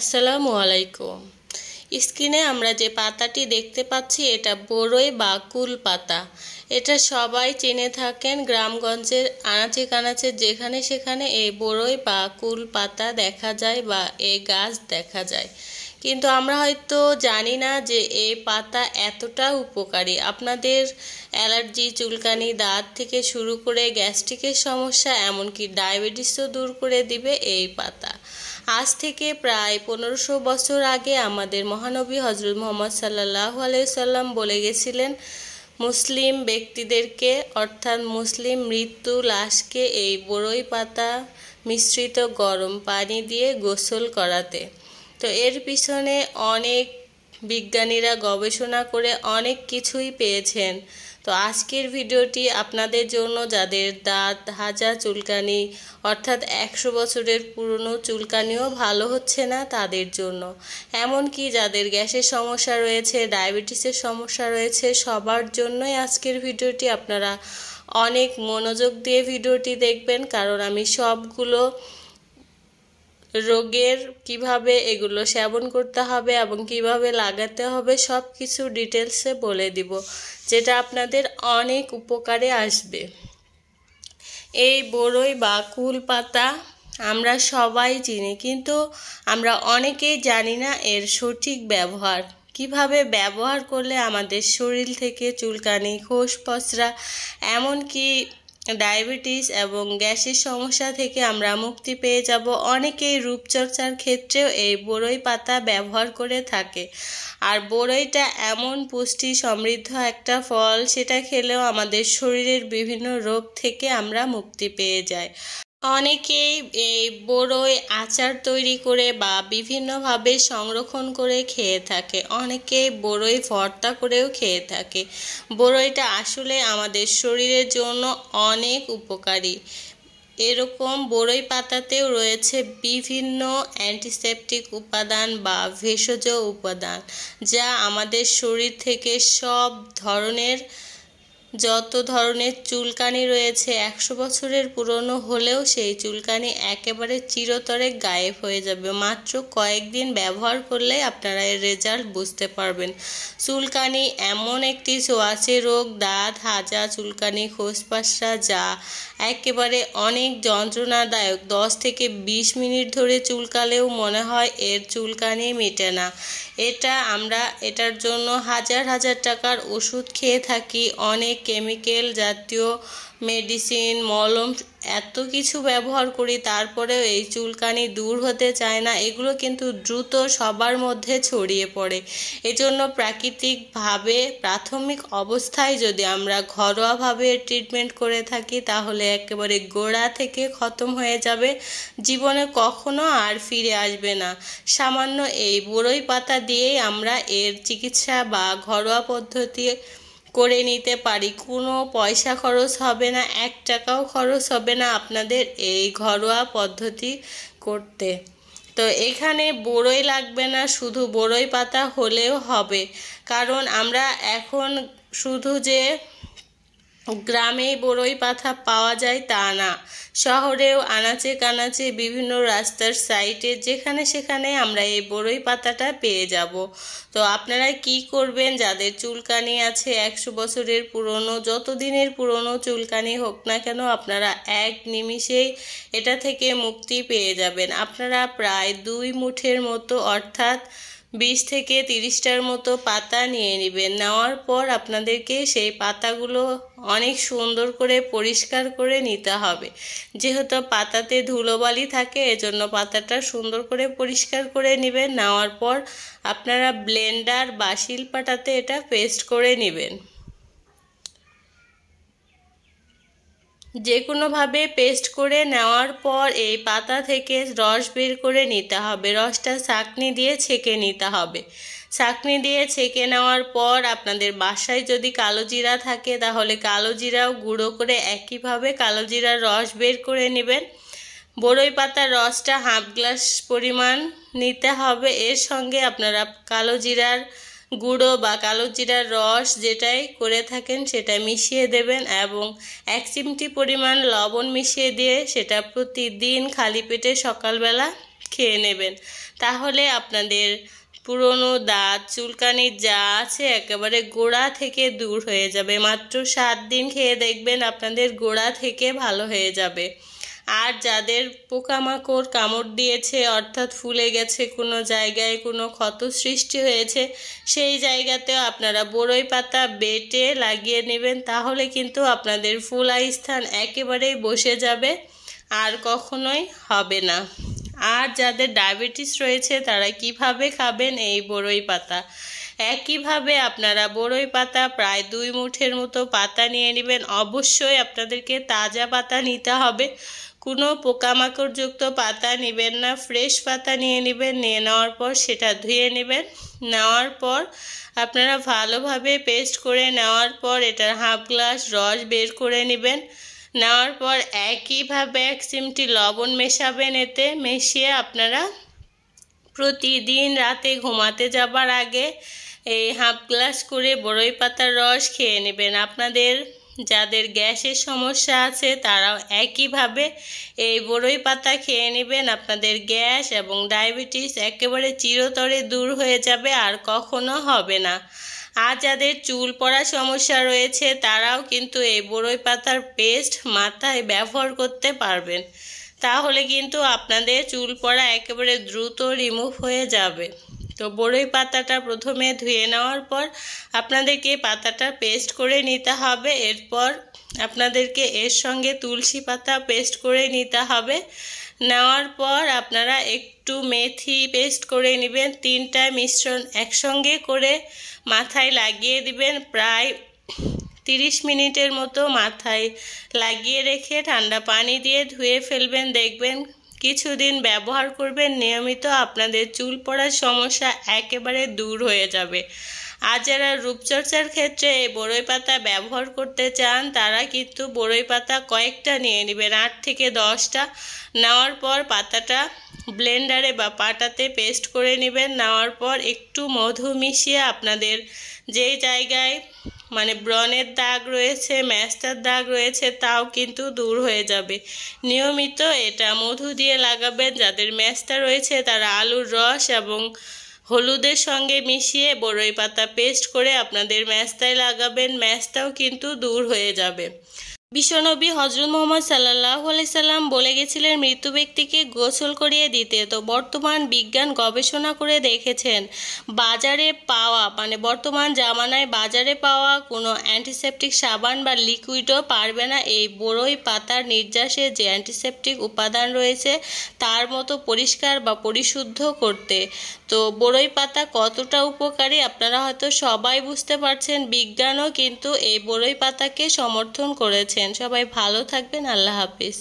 আসসালামু আলাইকুম স্ক্রিনে আমরা যে পাতাটি দেখতে পাচ্ছি এটা বড়ই বা কুল পাতা এটা সবাই চিনে থাকেন গ্রামগঞ্জের আনাচে কানাচে যেখানে সেখানে এই বড়ই বা কুল পাতা দেখা যায় বা এ গাছ দেখা যায় কিন্তু আমরা হয়তো জানি না যে এই পাতা এতটা উপকারী আপনাদের অ্যালার্জি চুলকানি দাঁত থেকে শুরু করে গ্যাস্ট্রিকের সমস্যা এমনকি ডায়াবেটিসও দূর করে দিবে এই পাতা আজ থেকে প্রায় পনেরোশো বছর আগে আমাদের মহানবী হজরত মোহাম্মদ সাল্লাহ আলাইসাল্লাম বলে গেছিলেন মুসলিম ব্যক্তিদেরকে অর্থাৎ মুসলিম মৃত্যু লাশকে এই বড়ই পাতা মিশ্রিত গরম পানি দিয়ে গোসল করাতে তো এর পিছনে অনেক বিজ্ঞানীরা গবেষণা করে অনেক কিছুই পেয়েছেন তো আজকের ভিডিওটি আপনাদের জন্য যাদের দাঁত হাজা চুলকানি অর্থাৎ একশো বছরের পুরনো চুলকানিও ভালো হচ্ছে না তাদের জন্য এমনকি যাদের গ্যাসের সমস্যা রয়েছে ডায়াবেটিসের সমস্যা রয়েছে সবার জন্যই আজকের ভিডিওটি আপনারা অনেক মনোযোগ দিয়ে ভিডিওটি দেখবেন কারণ আমি সবগুলো রোগের কিভাবে এগুলো সেবন করতে হবে এবং কিভাবে লাগাতে হবে সব কিছু ডিটেলসে বলে দিব যেটা আপনাদের অনেক উপকারে আসবে এই বড়ই বা কুল পাতা আমরা সবাই চিনি কিন্তু আমরা অনেকেই জানি না এর সঠিক ব্যবহার কিভাবে ব্যবহার করলে আমাদের শরীর থেকে চুলকানি খোস পচরা এমনকি ডায়াবেটিস এবং গ্যাসের সমস্যা থেকে আমরা মুক্তি পেয়ে যাব অনেকেই রূপচর্চার ক্ষেত্রেও এই বড়ই পাতা ব্যবহার করে থাকে আর বড়ইটা এমন পুষ্টি সমৃদ্ধ একটা ফল সেটা খেলেও আমাদের শরীরের বিভিন্ন রোগ থেকে আমরা মুক্তি পেয়ে যাই অনেকেই এই বড়ই আচার তৈরি করে বা বিভিন্নভাবে সংরক্ষণ করে খেয়ে থাকে অনেকেই বড়ই ভর্তা করেও খেয়ে থাকে বড়ইটা আসলে আমাদের শরীরের জন্য অনেক উপকারী এরকম বড়ই পাতাতেও রয়েছে বিভিন্ন অ্যান্টিসেপটিক উপাদান বা ভেষজ উপাদান যা আমাদের শরীর থেকে সব ধরনের যত ধরনের চুলকানি রয়েছে একশো বছরের পুরনো হলেও সেই চুলকানি একেবারে চিরতরে গায়েব হয়ে যাবে মাত্র কয়েকদিন ব্যবহার করলে আপনারা এর রেজাল্ট বুঝতে পারবেন চুলকানি এমন একটি ছোঁয়াচে রোগ দাঁত হাজা চুলকানি খোসপাশা যা একেবারে অনেক যন্ত্রণাদায়ক দশ থেকে বিশ মিনিট ধরে চুলকালেও মনে হয় এর চুলকানি মেটে না এটা আমরা এটার জন্য হাজার হাজার টাকার ওষুধ খেয়ে থাকি অনেক কেমিক্যাল জাতীয় মেডিসিন মলম এত কিছু ব্যবহার করি তারপরেও এই চুলকানি দূর হতে চায় না এগুলো কিন্তু দ্রুত সবার মধ্যে ছড়িয়ে পড়ে এজন্য প্রাকৃতিকভাবে প্রাথমিক অবস্থায় যদি আমরা ঘরোয়াভাবে ট্রিটমেন্ট করে থাকি তাহলে একেবারে গোড়া থেকে খতম হয়ে যাবে জীবনে কখনো আর ফিরে আসবে না সামান্য এই বড়ই পাতা দিয়েই আমরা এর চিকিৎসা বা ঘরোয়া পদ্ধতি করে নিতে পারি কোনো পয়সা খরচ হবে না এক টাকাও খরচ হবে না আপনাদের এই ঘরোয়া পদ্ধতি করতে তো এখানে বড়ই লাগবে না শুধু বড়ই পাতা হলেও হবে কারণ আমরা এখন শুধু যে গ্রামে বড়ই পাতা পাওয়া যায় তা না শহরেও আনাচে কানাচে বিভিন্ন রাস্তার সাইডে যেখানে সেখানে আমরা এই বড়ই পাতাটা পেয়ে যাব তো আপনারা কি করবেন যাদের চুলকানি আছে একশো বছরের পুরনো যত দিনের পুরনো চুলকানি হোক না কেন আপনারা এক নিমিষেই এটা থেকে মুক্তি পেয়ে যাবেন আপনারা প্রায় দুই মুঠের মতো অর্থাৎ বিশ থেকে তিরিশটার মতো পাতা নিয়ে নেবেন নেওয়ার পর আপনাদেরকে সেই পাতাগুলো অনেক সুন্দর করে পরিষ্কার করে নিতে হবে যেহেতু পাতাতে ধুলোবালি থাকে এজন্য পাতাটা সুন্দর করে পরিষ্কার করে নেবেন নেওয়ার পর আপনারা ব্লেন্ডার বা শিলপাটাতে এটা পেস্ট করে নেবেন যে কোনোভাবে পেস্ট করে নেওয়ার পর এই পাতা থেকে রস বের করে নিতে হবে রসটা ছাঁকনি দিয়ে ছেঁকে নিতে হবে ছাঁকনি দিয়ে ছেঁকে নেওয়ার পর আপনাদের বাসায় যদি কালো জিরা থাকে তাহলে কালো জিরাও গুঁড়ো করে একইভাবে কালো জিরার রস বের করে নেবেন বড়ই পাতার রসটা হাফ গ্লাস পরিমাণ নিতে হবে এর সঙ্গে আপনারা কালো জিরার গুঁড়ো বা কালো জিরার রস যেটাই করে থাকেন সেটা মিশিয়ে দেবেন এবং এক চিমটি পরিমাণ লবণ মিশিয়ে দিয়ে সেটা প্রতিদিন খালি পেটে সকালবেলা খেয়ে নেবেন তাহলে আপনাদের পুরনো দাঁত চুলকানির যা আছে একেবারে গোড়া থেকে দূর হয়ে যাবে মাত্র সাত দিন খেয়ে দেখবেন আপনাদের গোড়া থেকে ভালো হয়ে যাবে আর যাদের পোকামাকড় কামড় দিয়েছে অর্থাৎ ফুলে গেছে কোনো জায়গায় কোনো ক্ষত সৃষ্টি হয়েছে সেই জায়গাতেও আপনারা বড়ই পাতা বেটে লাগিয়ে নেবেন তাহলে কিন্তু আপনাদের ফুল স্থান একেবারেই বসে যাবে আর কখনোই হবে না আর যাদের ডায়াবেটিস রয়েছে তারা কিভাবে খাবেন এই বড়ই পাতা একইভাবে আপনারা বড়ই পাতা প্রায় দুই মুঠের মতো পাতা নিয়ে নেবেন অবশ্যই আপনাদেরকে তাজা পাতা নিতে হবে কোনো পোকামাকড়যুক্ত পাতা নেবেন না ফ্রেশ পাতা নিয়ে নেবেন নিয়ে নেওয়ার পর সেটা ধুয়ে নেবেন নেওয়ার পর আপনারা ভালোভাবে পেস্ট করে নেওয়ার পর এটার হাফ গ্লাস রস বের করে নেবেন নেওয়ার পর একইভাবে এক চিমটি লবণ মেশাবেন এতে মেশিয়ে আপনারা প্রতিদিন রাতে ঘুমাতে যাবার আগে এই হাফ গ্লাস করে বড়ই পাতার রস খেয়ে নেবেন আপনাদের যাদের গ্যাসের সমস্যা আছে তারাও একইভাবে এই বড়ই পাতা খেয়ে নেবেন আপনাদের গ্যাস এবং ডায়াবেটিস একেবারে চিরতরে দূর হয়ে যাবে আর কখনো হবে না আর যাদের চুল পড়া সমস্যা রয়েছে তারাও কিন্তু এই বড়ই পাতার পেস্ট মাথায় ব্যবহার করতে পারবেন তাহলে কিন্তু আপনাদের চুল পড়া একেবারে দ্রুত রিমুভ হয়ে যাবে তো বড়ই পাতাটা প্রথমে ধুয়ে নেওয়ার পর আপনাদেরকে পাতাটা পেস্ট করে নিতে হবে এরপর আপনাদেরকে এর সঙ্গে তুলসী পাতা পেস্ট করে নিতে হবে নেওয়ার পর আপনারা একটু মেথি পেস্ট করে নেবেন তিনটা মিশ্রণ একসঙ্গে করে মাথায় লাগিয়ে দিবেন প্রায় তিরিশ মিনিটের মতো মাথায় লাগিয়ে রেখে ঠান্ডা পানি দিয়ে ধুয়ে ফেলবেন দেখবেন কিছুদিন ব্যবহার করবেন নিয়মিত আপনাদের চুল পড়ার সমস্যা একেবারে দূর হয়ে যাবে আর যারা রূপচর্চার ক্ষেত্রে এই বড়ই পাতা ব্যবহার করতে চান তারা কিন্তু বড়ই পাতা কয়েকটা নিয়ে নেবেন আট থেকে দশটা নেওয়ার পর পাতাটা ব্লেন্ডারে বা পাটাতে পেস্ট করে নেবেন নেওয়ার পর একটু মধু মিশিয়ে আপনাদের যেই জায়গায় মানে ব্রণের দাগ রয়েছে ম্যাস্টার দাগ রয়েছে তাও কিন্তু দূর হয়ে যাবে নিয়মিত এটা মধু দিয়ে লাগাবেন যাদের ম্যাস্টা রয়েছে তারা আলুর রস এবং হলুদের সঙ্গে মিশিয়ে বড়ই পাতা পেস্ট করে আপনাদের ম্যাস্তায় লাগাবেন ম্যাচটাও কিন্তু দূর হয়ে যাবে বিশ্বনবী হজরত মোহাম্মদ সাল্লাহ সাল্লাম বলে গেছিলেন মৃত্যু ব্যক্তিকে গোসল করিয়ে দিতে তো বর্তমান বিজ্ঞান গবেষণা করে দেখেছেন বাজারে পাওয়া মানে বর্তমান জামানায় বাজারে পাওয়া কোনো অ্যান্টিসেপটিক সাবান বা লিকুইডও পারবে না এই বড়ই পাতার নির্যাসে যে অ্যান্টিসেপটিক উপাদান রয়েছে তার মতো পরিষ্কার বা পরিশুদ্ধ করতে তো বড়ই পাতা কতটা উপকারী আপনারা হয়তো সবাই বুঝতে পারছেন বিজ্ঞানও কিন্তু এই বড়ই পাতাকে সমর্থন করেছে থাকেন সবাই ভালো থাকবেন আল্লাহ হাফিজ